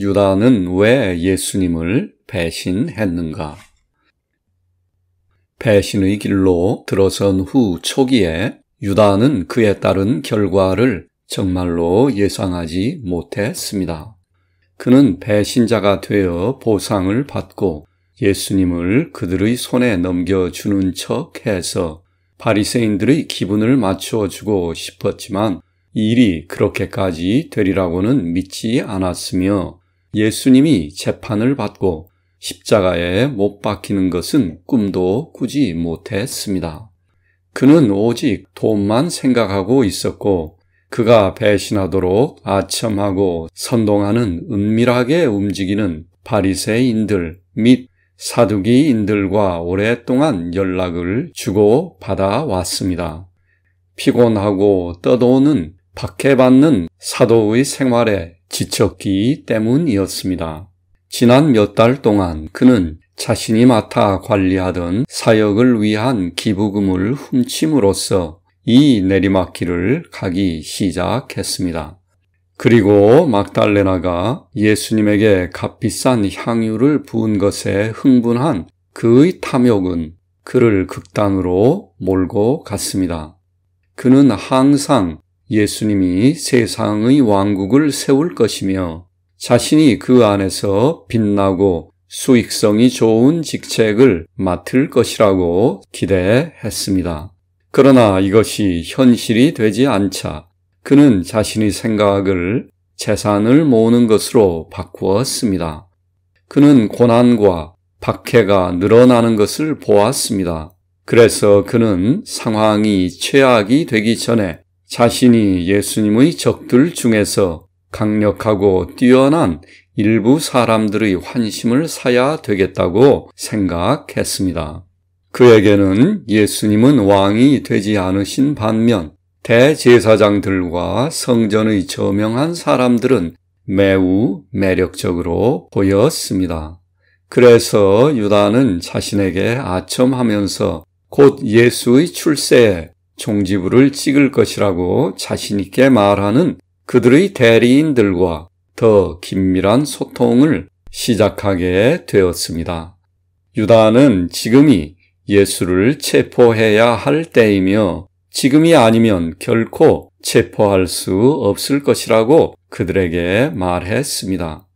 유다는 왜 예수님을 배신했는가? 배신의 길로 들어선 후 초기에 유다는 그에 따른 결과를 정말로 예상하지 못했습니다. 그는 배신자가 되어 보상을 받고 예수님을 그들의 손에 넘겨주는 척 해서 바리새인들의 기분을 맞춰주고 싶었지만 일이 그렇게까지 되리라고는 믿지 않았으며 예수님이 재판을 받고 십자가에 못 박히는 것은 꿈도 꾸지 못했습니다. 그는 오직 돈만 생각하고 있었고 그가 배신하도록 아첨하고 선동하는 은밀하게 움직이는 바리새인들 및 사두기인들과 오랫동안 연락을 주고 받아왔습니다. 피곤하고 떠도는 박해받는 사도의 생활에 지쳤기 때문이었습니다. 지난 몇 달 동안 그는 자신이 맡아 관리하던 사역을 위한 기부금을 훔침으로써 이 내리막길을 가기 시작했습니다. 그리고 막달레나가 예수님에게 값비싼 향유를 부은 것에 흥분한 그의 탐욕은 그를 극단으로 몰고 갔습니다. 그는 항상 예수님이 세상의 왕국을 세울 것이며 자신이 그 안에서 빛나고 수익성이 좋은 직책을 맡을 것이라고 기대했습니다. 그러나 이것이 현실이 되지 않자 그는 자신의 생각을 재산을 모으는 것으로 바꾸었습니다. 그는 고난과 박해가 늘어나는 것을 보았습니다. 그래서 그는 상황이 최악이 되기 전에 자신이 예수님의 적들 중에서 강력하고 뛰어난 일부 사람들의 환심을 사야 되겠다고 생각했습니다. 그에게는 예수님은 왕이 되지 않으신 반면 대제사장들과 성전의 저명한 사람들은 매우 매력적으로 보였습니다. 그래서 유다는 자신에게 아첨하면서 곧 예수의 출세에 종지부를 찍을 것이라고 자신있게 말하는 그들의 대리인들과 더 긴밀한 소통을 시작하게 되었습니다. 유다는 지금이 예수를 체포해야 할 때이며 지금이 아니면 결코 체포할 수 없을 것이라고 그들에게 말했습니다.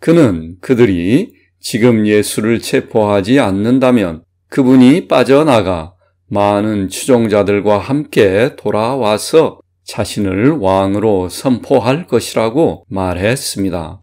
그는 그들이 지금 예수를 체포하지 않는다면 그분이 빠져나가 많은 추종자들과 함께 돌아와서 자신을 왕으로 선포할 것이라고 말했습니다.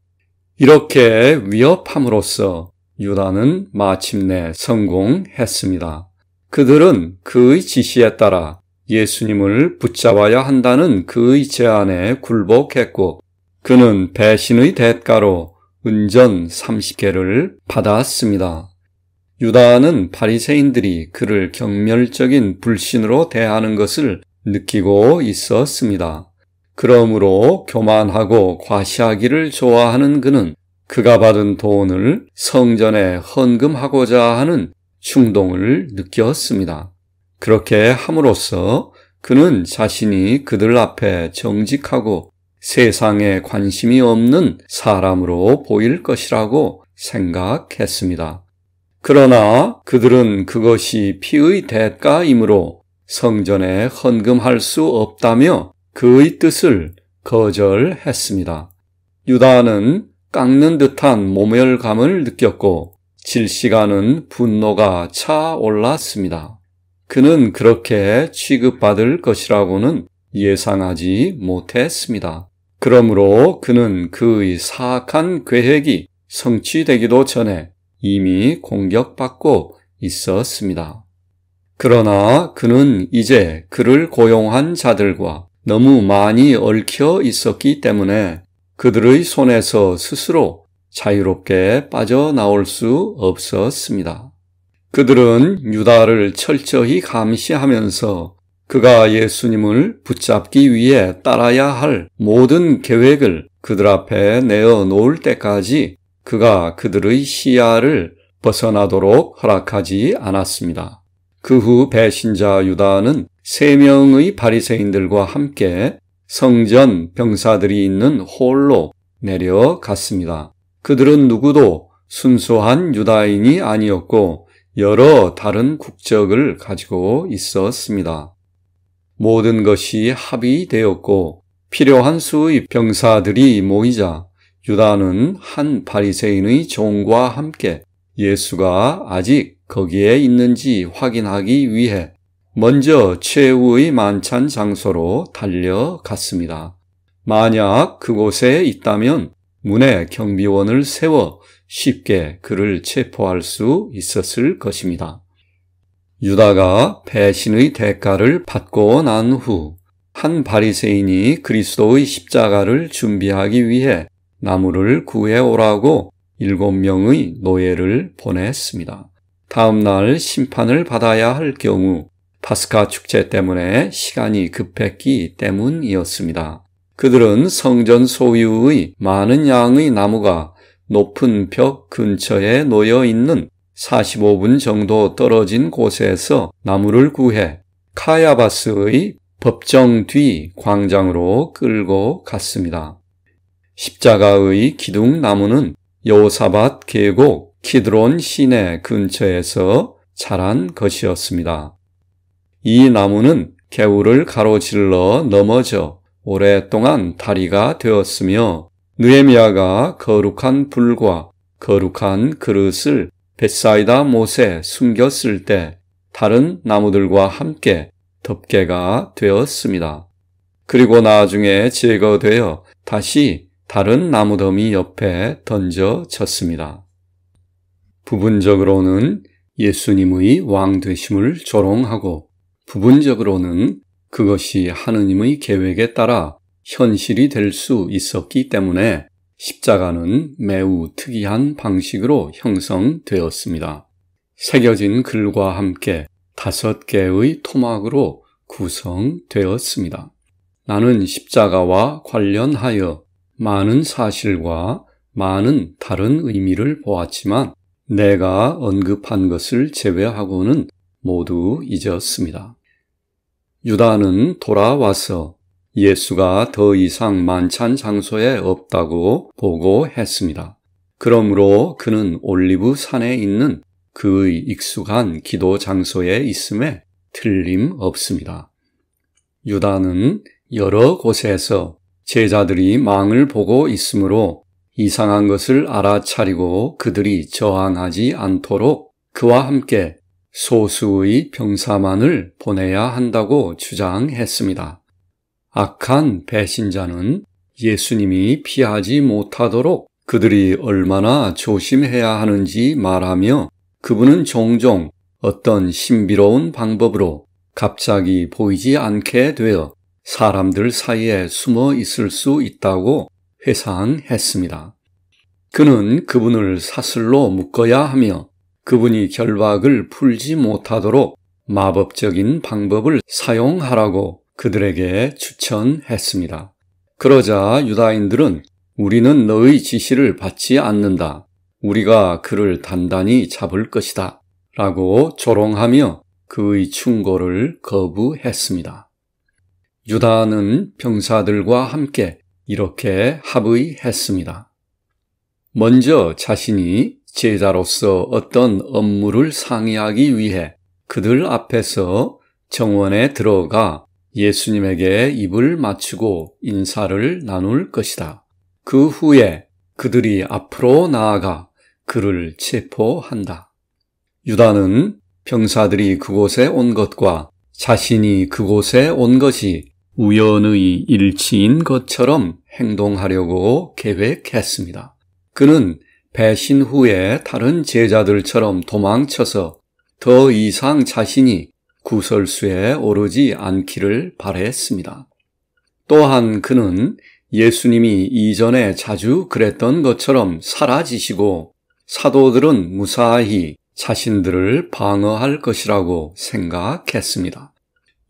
이렇게 위협함으로써 유다는 마침내 성공했습니다. 그들은 그의 지시에 따라 예수님을 붙잡아야 한다는 그의 제안에 굴복했고 그는 배신의 대가로 은전 30개를 받았습니다. 유다는 바리새인들이 그를 경멸적인 불신으로 대하는 것을 느끼고 있었습니다. 그러므로 교만하고 과시하기를 좋아하는 그는 그가 받은 돈을 성전에 헌금하고자 하는 충동을 느꼈습니다. 그렇게 함으로써 그는 자신이 그들 앞에 정직하고 세상에 관심이 없는 사람으로 보일 것이라고 생각했습니다. 그러나 그들은 그것이 피의 대가이므로 성전에 헌금할 수 없다며 그의 뜻을 거절했습니다. 유다는 깎는 듯한 모멸감을 느꼈고 질시간은 분노가 차올랐습니다. 그는 그렇게 취급받을 것이라고는 예상하지 못했습니다. 그러므로 그는 그의 사악한 계획이 성취되기도 전에 이미 공격받고 있었습니다. 그러나 그는 이제 그를 고용한 자들과 너무 많이 얽혀 있었기 때문에 그들의 손에서 스스로 자유롭게 빠져나올 수 없었습니다. 그들은 유다를 철저히 감시하면서 그가 예수님을 붙잡기 위해 따라야 할 모든 계획을 그들 앞에 내어 놓을 때까지 그가 그들의 시야를 벗어나도록 허락하지 않았습니다. 그 후 배신자 유다는 세 명의 바리새인들과 함께 성전 병사들이 있는 홀로 내려갔습니다. 그들은 누구도 순수한 유다인이 아니었고 여러 다른 국적을 가지고 있었습니다. 모든 것이 합의되었고 필요한 수의 병사들이 모이자 유다는 한 바리새인의 종과 함께 예수가 아직 거기에 있는지 확인하기 위해 먼저 최후의 만찬 장소로 달려갔습니다. 만약 그곳에 있다면 문에 경비원을 세워 쉽게 그를 체포할 수 있었을 것입니다. 유다가 배신의 대가를 받고 난 후 한 바리새인이 그리스도의 십자가를 준비하기 위해 나무를 구해오라고 일곱 명의 노예를 보냈습니다. 다음 날 심판을 받아야 할 경우 파스카 축제 때문에 시간이 급했기 때문이었습니다. 그들은 성전 소유의 많은 양의 나무가 높은 벽 근처에 놓여 있는 45분 정도 떨어진 곳에서 나무를 구해 카야바스의 법정 뒤 광장으로 끌고 갔습니다. 십자가의 기둥 나무는 여호사밭 계곡 키드론 시내 근처에서 자란 것이었습니다. 이 나무는 개울을 가로질러 넘어져 오랫동안 다리가 되었으며 느헤미야가 거룩한 불과 거룩한 그릇을 벳사이다 못에 숨겼을 때 다른 나무들과 함께 덮개가 되었습니다. 그리고 나중에 제거되어 다시 다른 나무더미 옆에 던져 쳤습니다. 부분적으로는 예수님의 왕 되심을 조롱하고 부분적으로는 그것이 하느님의 계획에 따라 현실이 될 수 있었기 때문에 십자가는 매우 특이한 방식으로 형성되었습니다. 새겨진 글과 함께 다섯 개의 토막으로 구성되었습니다. 나는 십자가와 관련하여 많은 사실과 많은 다른 의미를 보았지만 내가 언급한 것을 제외하고는 모두 잊었습니다. 유다는 돌아와서 예수가 더 이상 만찬 장소에 없다고 보고했습니다. 그러므로 그는 올리브 산에 있는 그의 익숙한 기도 장소에 있음에 틀림없습니다. 유다는 여러 곳에서 제자들이 망을 보고 있으므로 이상한 것을 알아차리고 그들이 저항하지 않도록 그와 함께 소수의 병사만을 보내야 한다고 주장했습니다. 악한 배신자는 예수님이 피하지 못하도록 그들이 얼마나 조심해야 하는지 말하며 그분은 종종 어떤 신비로운 방법으로 갑자기 보이지 않게 되어 사람들 사이에 숨어 있을 수 있다고 회상했습니다. 그는 그분을 사슬로 묶어야 하며 그분이 결박을 풀지 못하도록 마법적인 방법을 사용하라고 그들에게 추천했습니다. 그러자 유다인들은 우리는 너의 지시를 받지 않는다. 우리가 그를 단단히 잡을 것이다. 라고 조롱하며 그의 충고를 거부했습니다. 유다는 병사들과 함께 이렇게 합의했습니다. 먼저 자신이 제자로서 어떤 업무를 상의하기 위해 그들 앞에서 정원에 들어가 예수님에게 입을 맞추고 인사를 나눌 것이다. 그 후에 그들이 앞으로 나아가 그를 체포한다. 유다는 병사들이 그곳에 온 것과 자신이 그곳에 온 것이 우연의 일치인 것처럼 행동하려고 계획했습니다. 그는 배신 후에 다른 제자들처럼 도망쳐서 더 이상 자신이 구설수에 오르지 않기를 바랬습니다. 또한 그는 예수님이 이전에 자주 그랬던 것처럼 사라지시고 사도들은 무사히 자신들을 방어할 것이라고 생각했습니다.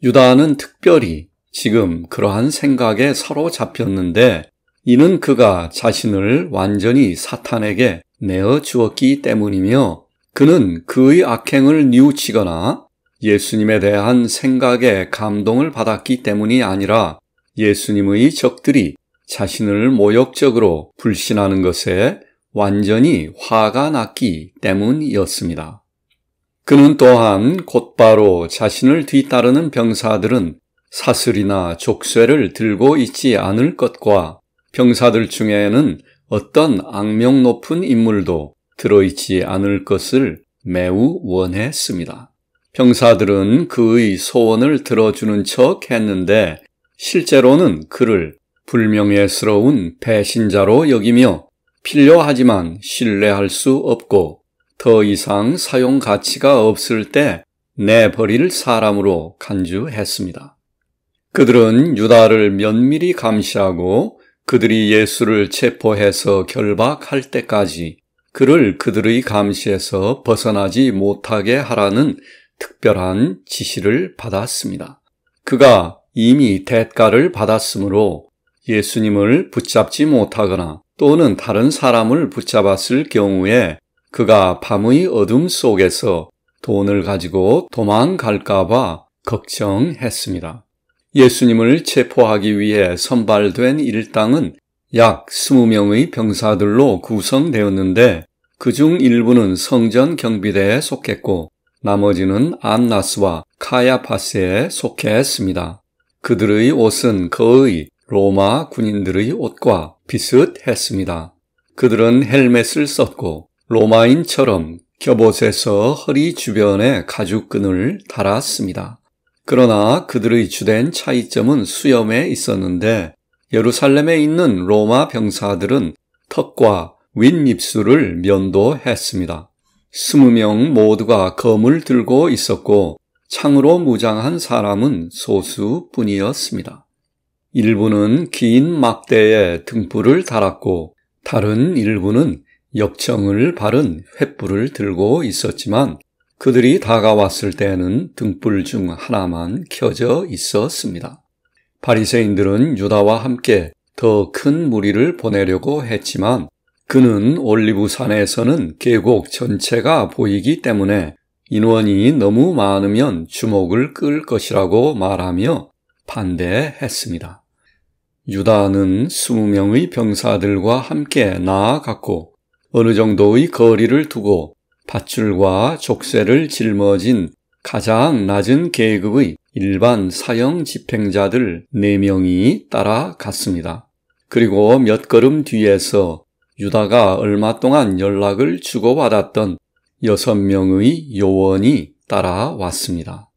유다는 특별히 지금 그러한 생각에 서로잡혔는데 이는 그가 자신을 완전히 사탄에게 내어 주었기 때문이며 그는 그의 악행을 뉘우치거나 예수님에 대한 생각에 감동을 받았기 때문이 아니라 예수님의 적들이 자신을 모욕적으로 불신하는 것에 완전히 화가 났기 때문이었습니다. 그는 또한 곧바로 자신을 뒤따르는 병사들은 사슬이나 족쇄를 들고 있지 않을 것과 병사들 중에는 어떤 악명 높은 인물도 들어있지 않을 것을 매우 원했습니다. 병사들은 그의 소원을 들어주는 척 했는데 실제로는 그를 불명예스러운 배신자로 여기며 필요하지만 신뢰할 수 없고 더 이상 사용 가치가 없을 때 내버릴 사람으로 간주했습니다. 그들은 유다를 면밀히 감시하고 그들이 예수를 체포해서 결박할 때까지 그를 그들의 감시에서 벗어나지 못하게 하라는 특별한 지시를 받았습니다. 그가 이미 대가를 받았으므로 예수님을 붙잡지 못하거나 또는 다른 사람을 붙잡았을 경우에 그가 밤의 어둠 속에서 돈을 가지고 도망갈까봐 걱정했습니다. 예수님을 체포하기 위해 선발된 일당은 약 20명의 병사들로 구성되었는데 그 중 일부는 성전 경비대에 속했고 나머지는 안나스와 카야파스에 속했습니다. 그들의 옷은 거의 로마 군인들의 옷과 비슷했습니다. 그들은 헬멧을 썼고 로마인처럼 겹옷에서 허리 주변에 가죽끈을 달았습니다. 그러나 그들의 주된 차이점은 수염에 있었는데 예루살렘에 있는 로마 병사들은 턱과 윗입술을 면도했습니다. 스무 명 모두가 검을 들고 있었고 창으로 무장한 사람은 소수뿐이었습니다. 일부는 긴 막대에 등불을 달았고 다른 일부는 역청을 바른 횃불을 들고 있었지만 그들이 다가왔을 때에는 등불 중 하나만 켜져 있었습니다. 바리새인들은 유다와 함께 더 큰 무리를 보내려고 했지만 그는 올리브 산에서는 계곡 전체가 보이기 때문에 인원이 너무 많으면 주목을 끌 것이라고 말하며 반대했습니다. 유다는 20명의 병사들과 함께 나아갔고 어느 정도의 거리를 두고 밧줄과 족쇄를 짊어진 가장 낮은 계급의 일반 사형 집행자들 4명이 따라갔습니다. 그리고 몇 걸음 뒤에서 유다가 얼마 동안 연락을 주고받았던 6명의 요원이 따라왔습니다.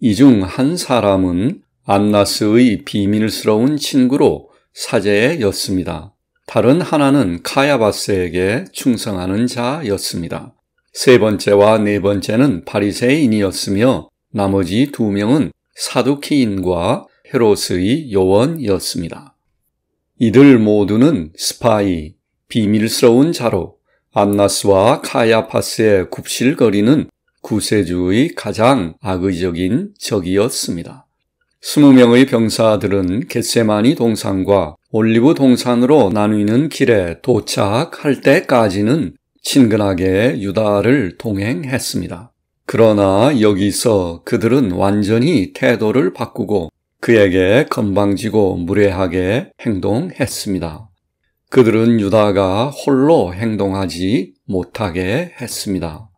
이 중 한 사람은 안나스의 비밀스러운 친구로 사제였습니다. 다른 하나는 카야바스에게 충성하는 자였습니다. 세 번째와 네 번째는 바리새인이었으며 나머지 두 명은 사두키인과 헤롯의 요원이었습니다. 이들 모두는 스파이, 비밀스러운 자로 안나스와 카야파스의 굽실거리는 구세주의 가장 악의적인 적이었습니다. 스무 명의 병사들은 겟세마니 동산과 올리브 동산으로 나뉘는 길에 도착할 때까지는 친근하게 유다를 동행했습니다. 그러나 여기서 그들은 완전히 태도를 바꾸고 그에게 건방지고 무례하게 행동했습니다. 그들은 유다가 홀로 행동하지 못하게 했습니다.